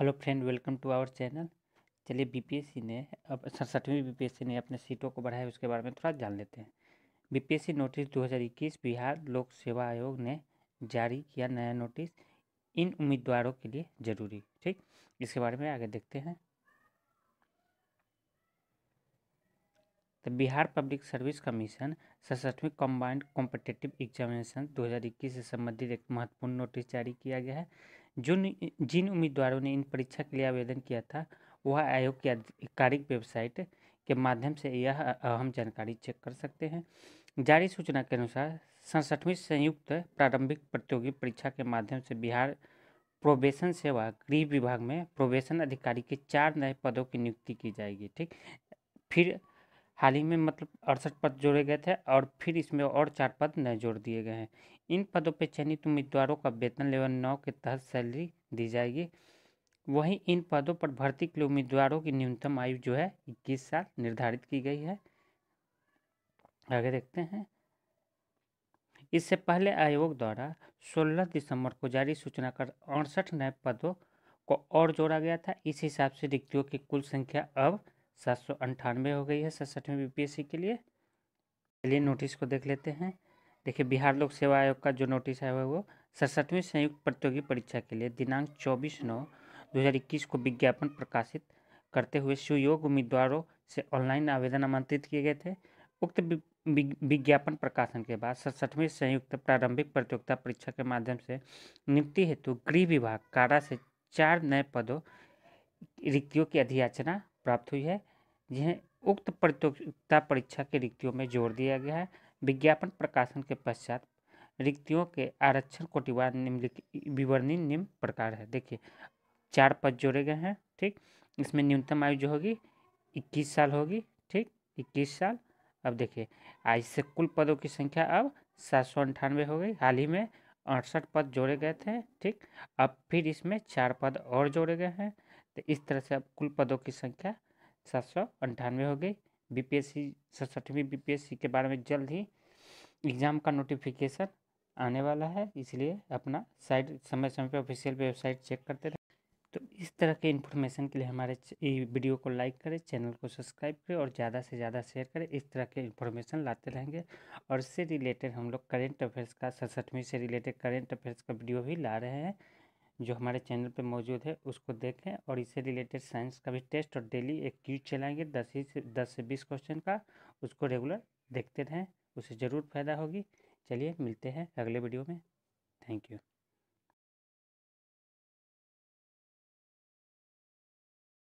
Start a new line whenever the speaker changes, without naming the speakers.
hello friend welcome to our channel चलिए BPSC ने अब सड़सठवीं बीपीएससी ने अपने सीटों को बढ़ाया उसके बारे में थोड़ा जान लेते हैं बीपीएससी नोटिस 2021 बिहार लोक सेवा आयोग ने जारी किया नया नोटिस इन उम्मीदवारों के लिए जरूरी ठीक इसके बारे में आगे देखते हैं तो बिहार पब्लिक सर्विस कमीशन सड़सठवीं कम्बाइंड कॉम्पिटेटिव एग्जामिनेशन दो से संबंधित एक महत्वपूर्ण नोटिस जारी किया गया है जिन जिन उम्मीदवारों ने इन परीक्षा के लिए आवेदन किया था वह आयोग की आधिकारिक वेबसाइट के माध्यम से यह अहम जानकारी चेक कर सकते हैं जारी सूचना के अनुसार सड़सठवीं संयुक्त प्रारंभिक प्रतियोगी परीक्षा के माध्यम से बिहार प्रोबेशन सेवा गृह विभाग में प्रोबेशन अधिकारी के चार नए पदों की नियुक्ति की जाएगी ठीक फिर हाल ही में मतलब अड़सठ पद जोड़े गए थे और फिर इसमें और चार पद नए जोड़ दिए गए हैं इन पदों पर चयनित उम्मीदवारों का वेतन लेवल नौ के तहत सैलरी दी जाएगी वहीं इन पदों पर भर्ती के लिए उम्मीदवारों की न्यूनतम आयु जो है इक्कीस साल निर्धारित की गई है आगे देखते हैं इससे पहले आयोग द्वारा 16 दिसंबर को जारी सूचना कर अड़सठ नए पदों को और जोड़ा गया था इस हिसाब से रिक्तियों की कुल संख्या अब सात सौ अंठानवे हो गई है सड़सठवीं बीपीएससी के लिए चलिए नोटिस को देख लेते हैं देखिए बिहार लोक सेवा आयोग का जो नोटिस आया हुआ है वो सड़सठवीं संयुक्त प्रतियोगी परीक्षा के लिए दिनांक चौबीस नौ इक्कीस को विज्ञापन प्रकाशित करते हुए सुयोग उम्मीदवारों से ऑनलाइन आवेदन आमंत्रित किए गए थे उक्त विज्ञापन प्रकाशन के बाद सड़सठवीं संयुक्त प्रारंभिक प्रतियोगिता परीक्षा के माध्यम से नियुक्ति हेतु गृह विभाग कारा से चार नए पदों रिक्तियों की अधियाचना प्राप्त हुई है जिन्हें उक्त प्रतियोगिता परीक्षा के रिक्तियों में जोड़ दिया गया है विज्ञापन प्रकाशन के पश्चात रिक्तियों के आरक्षण कोटिवार निम्नलिखित विवरणी निम्न प्रकार है देखिए चार पद जोड़े गए हैं ठीक इसमें न्यूनतम आयु जो होगी इक्कीस साल होगी ठीक इक्कीस साल अब देखिए आज से कुल पदों की संख्या अब सात सौ अंठानवे हो गई हाल ही में अड़सठ पद जोड़े गए थे ठीक अब फिर इसमें चार पद और जोड़े गए हैं तो इस तरह से अब कुल पदों की संख्या सात सौ अंठानवे हो गई बी पी एस सी सड़सठवीं सी के बारे में जल्द ही एग्ज़ाम का नोटिफिकेशन आने वाला है इसलिए अपना साइट समय समय पर ऑफिशियल वेबसाइट चेक करते रहें तो इस तरह के इन्फॉर्मेशन के लिए हमारे वीडियो को लाइक करें चैनल को सब्सक्राइब करें और ज़्यादा से ज़्यादा शेयर करें इस तरह के इन्फॉर्मेशन लाते रहेंगे और इससे रिलेटेड हम लोग करेंट अफेयर्स का सड़सठवीं से रिलेटेड करेंट अफेयर्स का वीडियो भी ला रहे हैं जो हमारे चैनल पे मौजूद है उसको देखें और इससे रिलेटेड साइंस का भी टेस्ट और डेली एक क्यूज चलाएंगे दस ही से दस से बीस क्वेश्चन का उसको रेगुलर देखते रहें उसे ज़रूर फायदा होगी चलिए मिलते हैं अगले वीडियो में थैंक यू